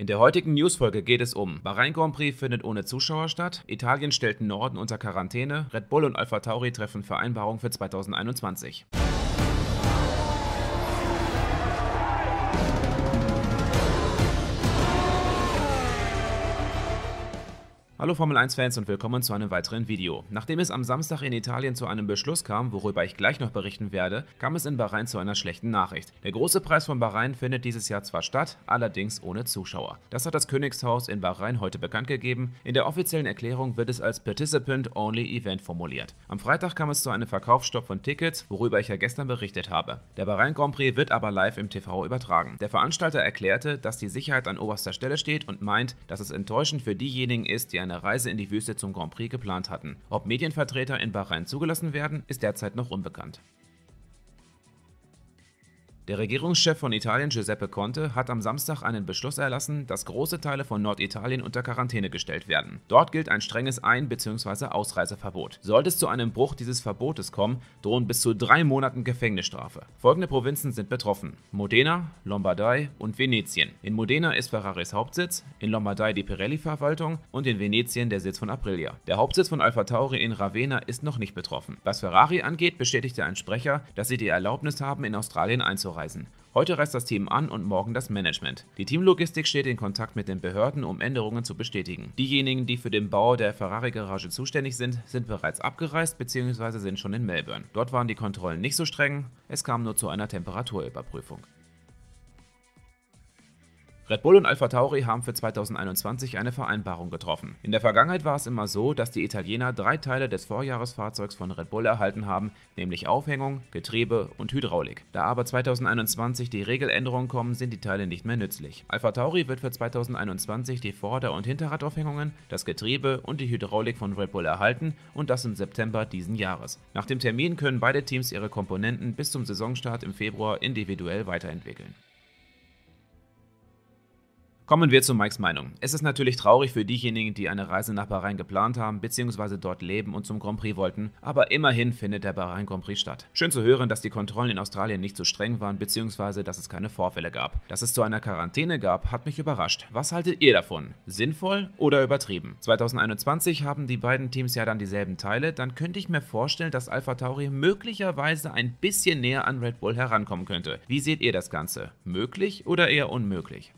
In der heutigen Newsfolge geht es um Bahrain Grand Prix findet ohne Zuschauer statt, Italien stellt Norden unter Quarantäne, Red Bull und Alpha Tauri treffen Vereinbarung für 2021. Hallo Formel 1 Fans und willkommen zu einem weiteren Video. Nachdem es am Samstag in Italien zu einem Beschluss kam, worüber ich gleich noch berichten werde, kam es in Bahrain zu einer schlechten Nachricht. Der große Preis von Bahrain findet dieses Jahr zwar statt, allerdings ohne Zuschauer. Das hat das Königshaus in Bahrain heute bekannt gegeben. In der offiziellen Erklärung wird es als Participant Only Event formuliert. Am Freitag kam es zu einem Verkaufsstopp von Tickets, worüber ich ja gestern berichtet habe. Der Bahrain Grand Prix wird aber live im TV übertragen. Der Veranstalter erklärte, dass die Sicherheit an oberster Stelle steht und meint, dass es enttäuschend für diejenigen ist, die ein eine Reise in die Wüste zum Grand Prix geplant hatten. Ob Medienvertreter in Bahrain zugelassen werden, ist derzeit noch unbekannt. Der Regierungschef von Italien Giuseppe Conte hat am Samstag einen Beschluss erlassen, dass große Teile von Norditalien unter Quarantäne gestellt werden. Dort gilt ein strenges Ein- bzw. Ausreiseverbot. Sollte es zu einem Bruch dieses Verbotes kommen, drohen bis zu drei Monaten Gefängnisstrafe. Folgende Provinzen sind betroffen: Modena, Lombardei und Venetien. In Modena ist Ferraris Hauptsitz, in Lombardei die Pirelli-Verwaltung und in Venetien der Sitz von Aprilia. Der Hauptsitz von Alfa Tauri in Ravenna ist noch nicht betroffen. Was Ferrari angeht, bestätigte ein Sprecher, dass sie die Erlaubnis haben, in Australien einzureisen anreisen. Heute reist das Team an und morgen das Management. Die Teamlogistik steht in Kontakt mit den Behörden, um Änderungen zu bestätigen. Diejenigen, die für den Bau der Ferrari-Garage zuständig sind, sind bereits abgereist bzw. sind schon in Melbourne. Dort waren die Kontrollen nicht so streng, es kam nur zu einer Temperaturüberprüfung. Red Bull und Alpha Tauri haben für 2021 eine Vereinbarung getroffen. In der Vergangenheit war es immer so, dass die Italiener drei Teile des Vorjahresfahrzeugs von Red Bull erhalten haben, nämlich Aufhängung, Getriebe und Hydraulik. Da aber 2021 die Regeländerungen kommen, sind die Teile nicht mehr nützlich. Alpha Tauri wird für 2021 die Vorder- und Hinterradaufhängungen, das Getriebe und die Hydraulik von Red Bull erhalten und das im September diesen Jahres. Nach dem Termin können beide Teams ihre Komponenten bis zum Saisonstart im Februar individuell weiterentwickeln. Kommen wir zu Mikes Meinung. Es ist natürlich traurig für diejenigen, die eine Reise nach Bahrain geplant haben bzw. dort leben und zum Grand Prix wollten, aber immerhin findet der Bahrain Grand Prix statt. Schön zu hören, dass die Kontrollen in Australien nicht so streng waren bzw. dass es keine Vorfälle gab. Dass es zu einer Quarantäne gab, hat mich überrascht. Was haltet ihr davon? Sinnvoll oder übertrieben? 2021 haben die beiden Teams ja dann dieselben Teile, dann könnte ich mir vorstellen, dass Alpha Tauri möglicherweise ein bisschen näher an Red Bull herankommen könnte. Wie seht ihr das Ganze? Möglich oder eher unmöglich?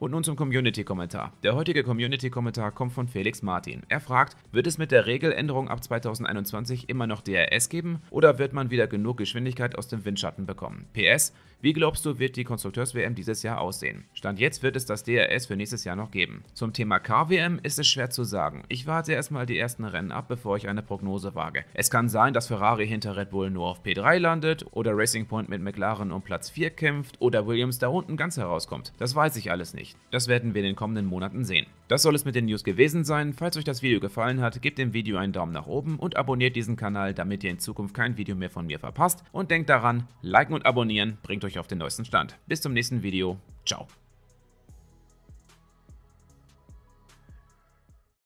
Und nun zum Community-Kommentar. Der heutige Community-Kommentar kommt von Felix Martin. Er fragt, wird es mit der Regeländerung ab 2021 immer noch DRS geben oder wird man wieder genug Geschwindigkeit aus dem Windschatten bekommen? PS, wie glaubst du, wird die Konstrukteurs-WM dieses Jahr aussehen? Stand jetzt wird es das DRS für nächstes Jahr noch geben. Zum Thema KWM ist es schwer zu sagen. Ich warte erstmal die ersten Rennen ab, bevor ich eine Prognose wage. Es kann sein, dass Ferrari hinter Red Bull nur auf P3 landet oder Racing Point mit McLaren um Platz 4 kämpft oder Williams da unten ganz herauskommt. Das weiß ich alles nicht nicht. Das werden wir in den kommenden Monaten sehen. Das soll es mit den News gewesen sein. Falls euch das Video gefallen hat, gebt dem Video einen Daumen nach oben und abonniert diesen Kanal, damit ihr in Zukunft kein Video mehr von mir verpasst. Und denkt daran, liken und abonnieren bringt euch auf den neuesten Stand. Bis zum nächsten Video. Ciao.